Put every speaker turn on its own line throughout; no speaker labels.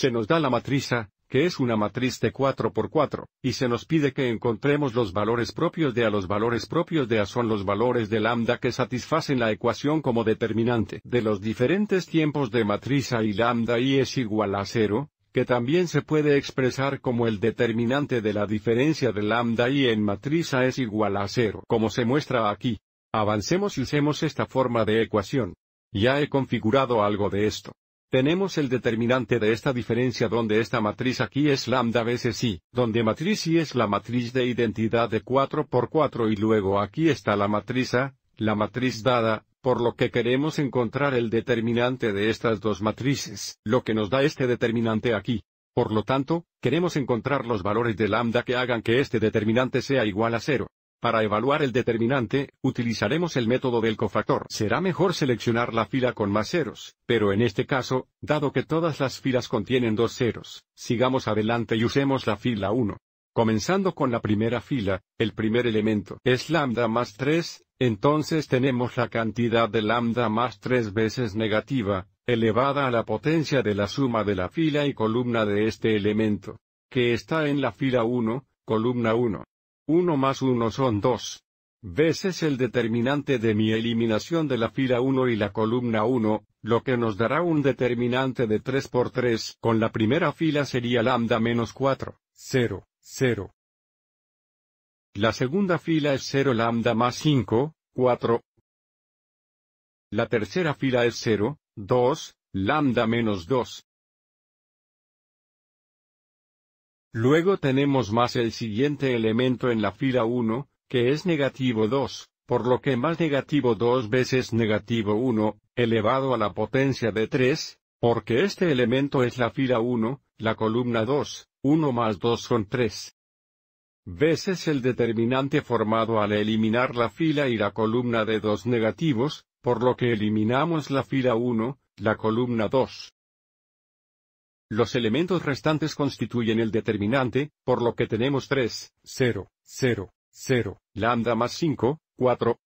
se nos da la matriz, que es una matriz de 4 por 4, y se nos pide que encontremos los valores propios de A. Los valores propios de A son los valores de lambda que satisfacen la ecuación como determinante de los diferentes tiempos de matriz A y lambda y es igual a 0, que también se puede expresar como el determinante de la diferencia de lambda y en matriz A es igual a 0, como se muestra aquí. Avancemos y usemos esta forma de ecuación. Ya he configurado algo de esto. Tenemos el determinante de esta diferencia donde esta matriz aquí es lambda veces i, donde matriz i es la matriz de identidad de 4 por 4 y luego aquí está la matriz A, la matriz dada, por lo que queremos encontrar el determinante de estas dos matrices, lo que nos da este determinante aquí. Por lo tanto, queremos encontrar los valores de lambda que hagan que este determinante sea igual a cero. Para evaluar el determinante, utilizaremos el método del cofactor. Será mejor seleccionar la fila con más ceros, pero en este caso, dado que todas las filas contienen dos ceros, sigamos adelante y usemos la fila 1. Comenzando con la primera fila, el primer elemento es lambda más 3, entonces tenemos la cantidad de lambda más 3 veces negativa, elevada a la potencia de la suma de la fila y columna de este elemento, que está en la fila 1, columna 1. 1 más 1 son 2. es el determinante de mi eliminación de la fila 1 y la columna 1, lo que nos dará un determinante de 3 por 3, con la primera fila sería lambda menos 4, 0, 0. La segunda fila es 0 lambda más 5, 4. La tercera fila es 0, 2, lambda menos 2. Luego tenemos más el siguiente elemento en la fila 1, que es negativo 2, por lo que más negativo 2 veces negativo 1, elevado a la potencia de 3, porque este elemento es la fila 1, la columna 2, 1 más 2 son 3 veces el determinante formado al eliminar la fila y la columna de dos negativos, por lo que eliminamos la fila 1, la columna 2, los elementos restantes constituyen el determinante, por lo que tenemos 3, 0, 0, 0, lambda más 5, 4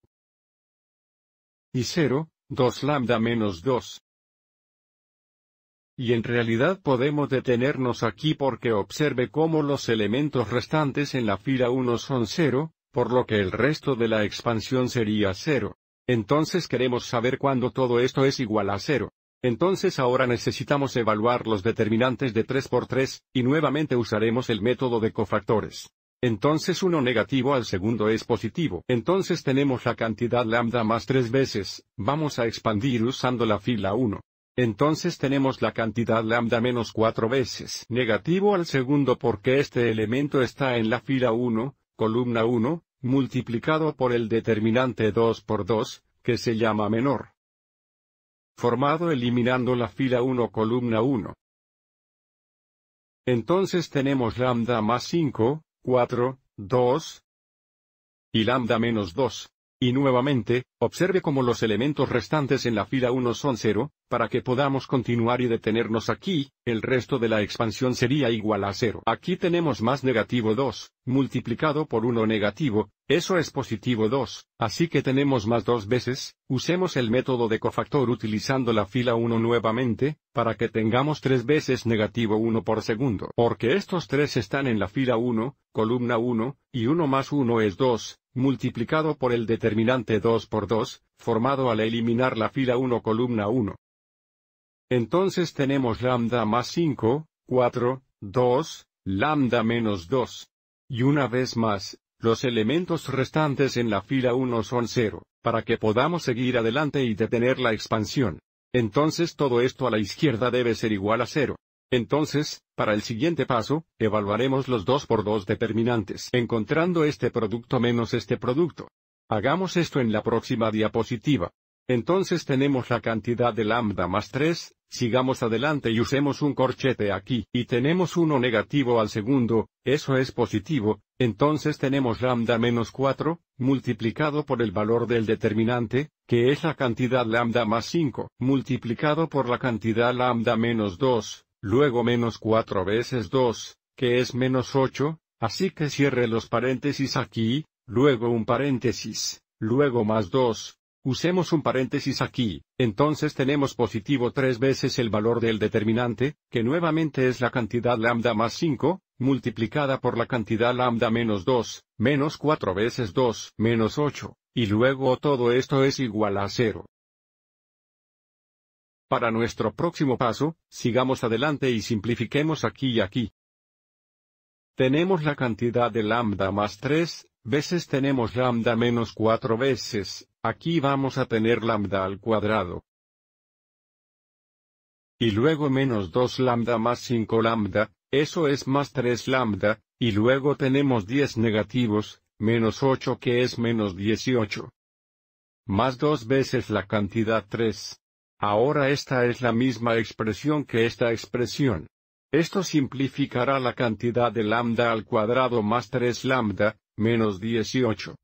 y 0, 2 lambda menos 2. Y en realidad podemos detenernos aquí porque observe cómo los elementos restantes en la fila 1 son 0, por lo que el resto de la expansión sería 0. Entonces queremos saber cuándo todo esto es igual a 0. Entonces ahora necesitamos evaluar los determinantes de 3 por 3, y nuevamente usaremos el método de cofactores. Entonces uno negativo al segundo es positivo. Entonces tenemos la cantidad lambda más 3 veces, vamos a expandir usando la fila 1. Entonces tenemos la cantidad lambda menos 4 veces negativo al segundo porque este elemento está en la fila 1, columna 1, multiplicado por el determinante 2 por 2, que se llama menor formado eliminando la fila 1 columna 1. Entonces tenemos lambda más 5, 4, 2 y lambda menos 2. Y nuevamente, observe como los elementos restantes en la fila 1 son 0, para que podamos continuar y detenernos aquí, el resto de la expansión sería igual a 0. Aquí tenemos más negativo 2, multiplicado por 1 negativo, eso es positivo 2, así que tenemos más 2 veces, usemos el método de cofactor utilizando la fila 1 nuevamente, para que tengamos 3 veces negativo 1 por segundo. Porque estos 3 están en la fila 1, columna 1, y 1 más 1 es 2, multiplicado por el determinante 2 por 2, formado al eliminar la fila 1 columna 1. Entonces tenemos lambda más 5, 4, 2, lambda menos 2. Y una vez más, los elementos restantes en la fila 1 son 0, para que podamos seguir adelante y detener la expansión. Entonces todo esto a la izquierda debe ser igual a 0. Entonces, para el siguiente paso, evaluaremos los 2 por 2 determinantes encontrando este producto menos este producto. Hagamos esto en la próxima diapositiva. Entonces tenemos la cantidad de lambda más 3, sigamos adelante y usemos un corchete aquí, y tenemos uno negativo al segundo, eso es positivo, entonces tenemos lambda menos 4, multiplicado por el valor del determinante, que es la cantidad lambda más 5, multiplicado por la cantidad lambda menos 2, luego menos 4 veces 2, que es menos 8, así que cierre los paréntesis aquí, luego un paréntesis, luego más 2. Usemos un paréntesis aquí, entonces tenemos positivo 3 veces el valor del determinante, que nuevamente es la cantidad lambda más 5, multiplicada por la cantidad lambda menos 2, menos 4 veces 2, menos 8, y luego todo esto es igual a 0. Para nuestro próximo paso, sigamos adelante y simplifiquemos aquí y aquí. Tenemos la cantidad de lambda más 3, veces tenemos lambda menos 4 veces, aquí vamos a tener lambda al cuadrado. Y luego menos 2 lambda más 5 lambda, eso es más 3 lambda, y luego tenemos 10 negativos, menos 8 que es menos 18. Más 2 veces la cantidad 3. Ahora esta es la misma expresión que esta expresión. Esto simplificará la cantidad de lambda al cuadrado más 3 lambda, menos 18.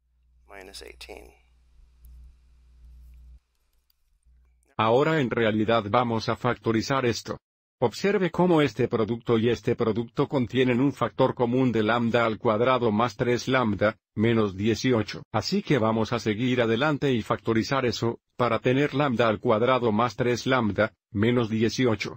Ahora en realidad vamos a factorizar esto. Observe cómo este producto y este producto contienen un factor común de lambda al cuadrado más 3 lambda, menos 18. Así que vamos a seguir adelante y factorizar eso, para tener lambda al cuadrado más 3 lambda, menos 18.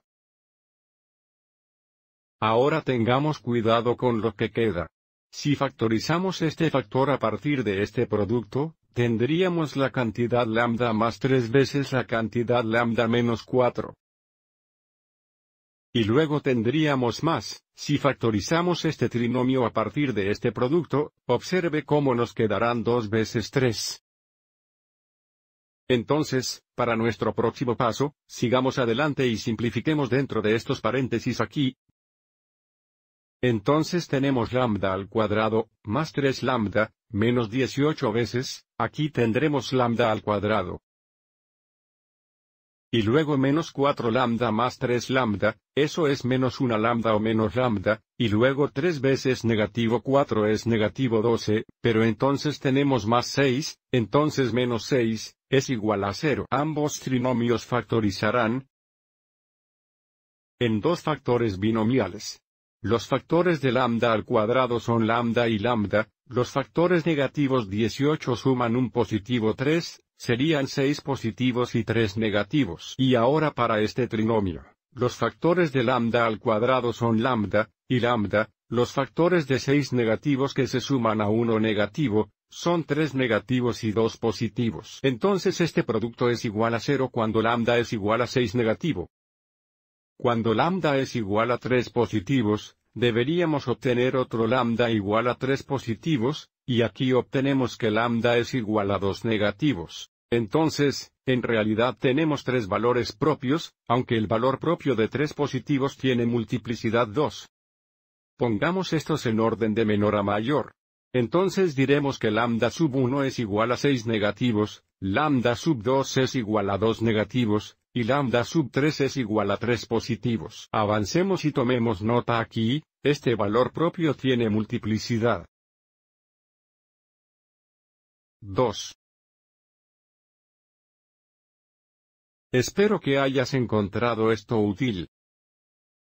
Ahora tengamos cuidado con lo que queda. Si factorizamos este factor a partir de este producto, tendríamos la cantidad lambda más 3 veces la cantidad lambda menos 4. Y luego tendríamos más, si factorizamos este trinomio a partir de este producto, observe cómo nos quedarán 2 veces 3. Entonces, para nuestro próximo paso, sigamos adelante y simplifiquemos dentro de estos paréntesis aquí. Entonces tenemos lambda al cuadrado, más 3 lambda, menos 18 veces, aquí tendremos lambda al cuadrado. Y luego menos 4 lambda más 3 lambda, eso es menos 1 lambda o menos lambda, y luego 3 veces negativo 4 es negativo 12, pero entonces tenemos más 6, entonces menos 6, es igual a cero. Ambos trinomios factorizarán en dos factores binomiales. Los factores de lambda al cuadrado son lambda y lambda, los factores negativos 18 suman un positivo 3, serían 6 positivos y 3 negativos. Y ahora para este trinomio, los factores de lambda al cuadrado son lambda, y lambda, los factores de 6 negativos que se suman a 1 negativo, son tres negativos y dos positivos. Entonces este producto es igual a 0 cuando lambda es igual a 6 negativo. Cuando lambda es igual a 3 positivos, deberíamos obtener otro lambda igual a 3 positivos, y aquí obtenemos que lambda es igual a 2 negativos. Entonces, en realidad tenemos tres valores propios, aunque el valor propio de 3 positivos tiene multiplicidad 2. Pongamos estos en orden de menor a mayor. Entonces diremos que lambda sub 1 es igual a 6 negativos, lambda sub 2 es igual a 2 negativos, y lambda sub 3 es igual a 3 positivos. Avancemos y tomemos nota aquí, este valor propio tiene multiplicidad. 2. Espero que hayas encontrado esto útil.